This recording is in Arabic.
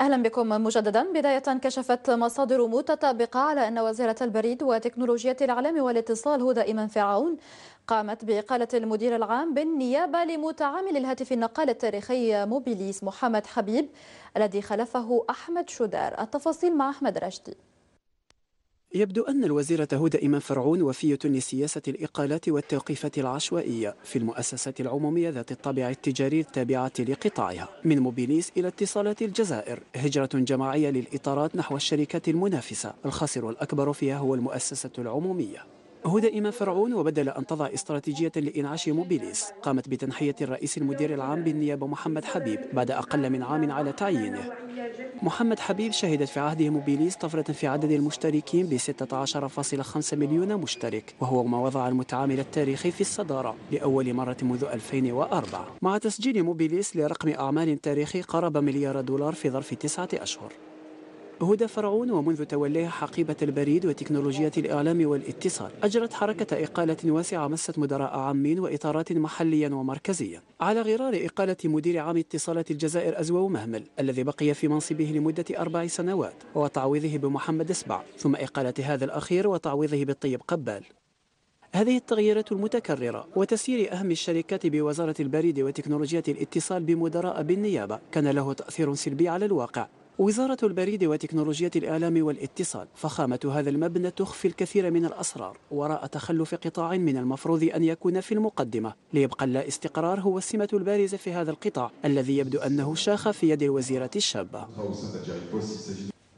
اهلا بكم مجددا بدايه كشفت مصادر متطابقه على ان وزاره البريد وتكنولوجيا الاعلام والاتصال هدى ايمن فرعون قامت باقاله المدير العام بالنيابه لمتعامل الهاتف النقال التاريخي موبيليس محمد حبيب الذي خلفه احمد شدار التفاصيل مع احمد رشدي يبدو أن الوزيرة هدى إيمان فرعون وفية لسياسة الإقالات والتوقيفات العشوائية في المؤسسات العمومية ذات الطابع التجاري التابعة لقطاعها من موبيليس إلى اتصالات الجزائر هجرة جماعية للإطارات نحو الشركات المنافسة الخاسر الأكبر فيها هو المؤسسة العمومية هدئم فرعون وبدل أن تضع استراتيجية لإنعاش موبيليس قامت بتنحية الرئيس المدير العام بالنيابة محمد حبيب بعد أقل من عام على تعيينه محمد حبيب شهدت في عهده موبيليس طفرة في عدد المشتركين ب 16.5 مليون مشترك وهو ما وضع المتعامل التاريخي في الصدارة لأول مرة منذ 2004 مع تسجيل موبيليس لرقم أعمال تاريخي قرب مليار دولار في ظرف تسعة أشهر هدى فرعون ومنذ توليها حقيبة البريد وتكنولوجيات الإعلام والاتصال أجرت حركة إقالة واسعة مست مدراء عامين وإطارات محليا ومركزيا على غرار إقالة مدير عام اتصالات الجزائر أزوو مهمل الذي بقي في منصبه لمدة أربع سنوات وتعويضه بمحمد أسبع ثم إقالة هذا الأخير وتعويضه بالطيب قبال هذه التغييرات المتكررة وتسيير أهم الشركات بوزارة البريد وتكنولوجيات الاتصال بمدراء بالنيابة كان له تأثير سلبي على الواقع وزارة البريد وتكنولوجيا الإعلام والاتصال فخامة هذا المبنى تخفي الكثير من الأسرار وراء تخلف قطاع من المفروض أن يكون في المقدمة ليبقى اللا استقرار هو السمة البارزة في هذا القطاع الذي يبدو أنه شاخ في يد الوزيرة الشابة